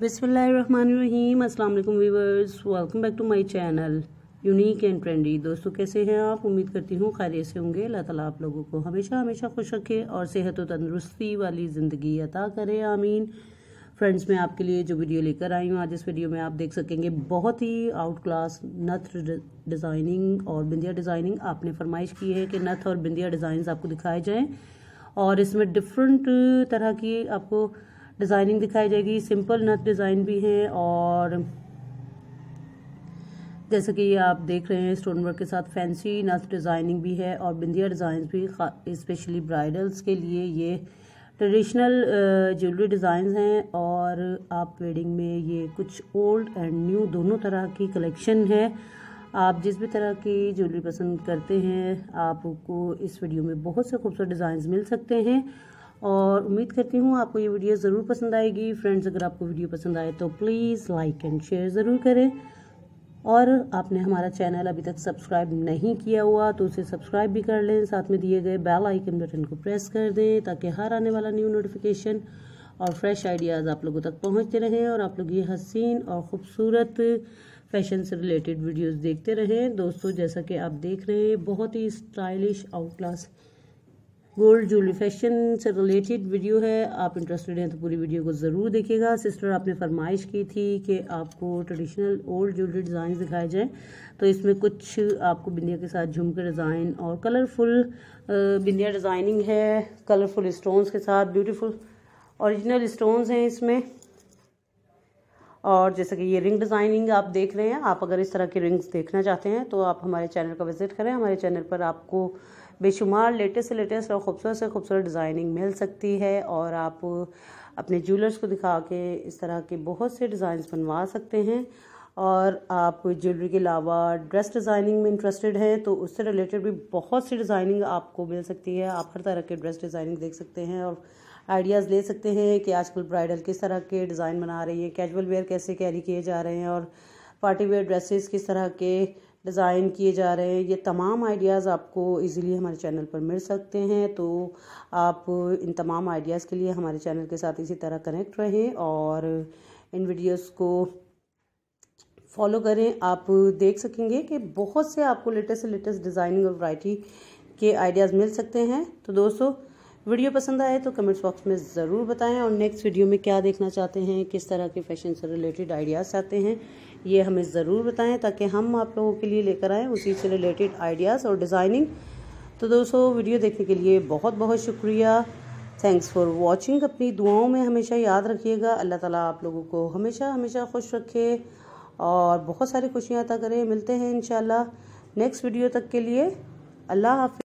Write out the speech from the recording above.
बिसमीम अल्लाम viewers welcome back to my channel unique and trendy दोस्तों कैसे हैं आप उम्मीद करती हूँ खैर से होंगे अल्लाह ताला आप लोगों को हमेशा हमेशा खुश रखे और सेहत व तंदरुस्ती वाली ज़िंदगी अता करे आमीन फ्रेंड्स मैं आपके लिए जो वीडियो लेकर आई हूँ आज इस वीडियो में आप देख सकेंगे बहुत ही आउट क्लास नथ डिज़ाइनिंग और बिंदिया डिज़ाइनिंग आपने फरमाइश की है कि नथ और बिंदिया डिज़ाइन आपको दिखाए जाएँ और इसमें डिफरेंट तरह की आपको डिज़ाइनिंग दिखाई जाएगी सिंपल नथ डिज़ाइन भी हैं और जैसे कि आप देख रहे हैं स्टोन वर्क के साथ फैंसी नथ डिज़ाइनिंग भी है और बिंदिया डिज़ाइन भी स्पेशली ब्राइडल्स के लिए ये ट्रेडिशनल ज्वेलरी डिज़ाइन हैं और आप वेडिंग में ये कुछ ओल्ड एंड न्यू दोनों तरह की कलेक्शन है आप जिस भी तरह की ज्वेलरी पसंद करते हैं आपको इस वीडियो में बहुत से खूबसूरत डिज़ाइन मिल सकते हैं और उम्मीद करती हूँ आपको ये वीडियो ज़रूर पसंद आएगी फ्रेंड्स अगर आपको वीडियो पसंद आए तो प्लीज़ लाइक एंड शेयर ज़रूर करें और आपने हमारा चैनल अभी तक सब्सक्राइब नहीं किया हुआ तो उसे सब्सक्राइब भी कर लें साथ में दिए गए बेल आइकन बटन को प्रेस कर दें ताकि हर आने वाला न्यू नोटिफिकेशन और फ्रेश आइडियाज़ आप लोगों तक पहुंचते रहें और आप लोग ये हसीन और ख़ूबसूरत फैशन से रिलेटेड वीडियोस देखते रहें दोस्तों जैसा कि आप देख रहे हैं बहुत ही stylish out class gold jewellery fashion से रिलेटेड वीडियो है आप इंटरेस्टेड हैं तो पूरी वीडियो को ज़रूर देखिएगा सिस्टर आपने फरमाइश की थी कि आपको ट्रेडिशनल ओल्ड ज्वेलरी डिज़ाइन दिखाए जाएँ तो इसमें कुछ आपको बिंदिया के साथ झुमके डिज़ाइन और कलरफुल बिंदिया डिज़ाइनिंग है कलरफुल स्टोन्स के साथ ब्यूटीफुल ओरिजिनल स्टोन्स हैं इसमें और जैसे कि ये रिंग डिज़ाइनिंग आप देख रहे हैं आप अगर इस तरह की रिंग्स देखना चाहते हैं तो आप हमारे चैनल का विज़िट करें हमारे चैनल पर आपको बेशुमार लेटेस्ट से लेटेस्ट और ख़ूबसूरत से खूबसूरत डिज़ाइनिंग मिल सकती है और आप अपने ज्वेलर्स को दिखा के इस तरह के बहुत से डिज़ाइंस बनवा सकते हैं और आप ज्वेलरी के अलावा ड्रेस डिज़ाइनिंग में इंटरेस्टेड हैं तो उससे रिलेटेड भी बहुत सी डिज़ाइनिंग आपको मिल सकती है आप हर तरह के ड्रेस डिज़ाइनिंग देख सकते हैं और आइडियाज़ ले सकते हैं कि आजकल ब्राइडल किस तरह के डिज़ाइन बना रही है कैजुअल वेयर कैसे कैरी किए जा रहे हैं और पार्टी वेयर ड्रेसेस किस तरह के डिज़ाइन किए जा रहे हैं ये तमाम आइडियाज़ आपको इजीली हमारे चैनल पर मिल सकते हैं तो आप इन तमाम आइडियाज़ के लिए हमारे चैनल के साथ इसी तरह कनेक्ट रहें और इन वीडियोस को फॉलो करें आप देख सकेंगे कि बहुत से आपको लेटेस्ट से लेटेस्ट डिज़ाइनिंग और वैरायटी के आइडियाज़ मिल सकते हैं तो दोस्तों वीडियो पसंद आए तो कमेंट्स बॉक्स में ज़रूर बताएं और नेक्स्ट वीडियो में क्या देखना चाहते हैं किस तरह के फैशन से रिलेटेड आइडियाज़ चाहते हैं ये हमें ज़रूर बताएं ताकि हम आप लोगों के लिए लेकर आएँ उसी से रिलेटेड आइडियाज़ और डिज़ाइनिंग तो दोस्तों वीडियो देखने के लिए बहुत बहुत शुक्रिया थैंक्स फॉर वॉचिंग अपनी दुआओं में हमेशा याद रखिएगा अल्लाह ताली आप लोगों को हमेशा हमेशा खुश रखे और बहुत सारी खुशियाँ अता करें मिलते हैं इन नेक्स्ट वीडियो तक के लिए अल्लाह हाफि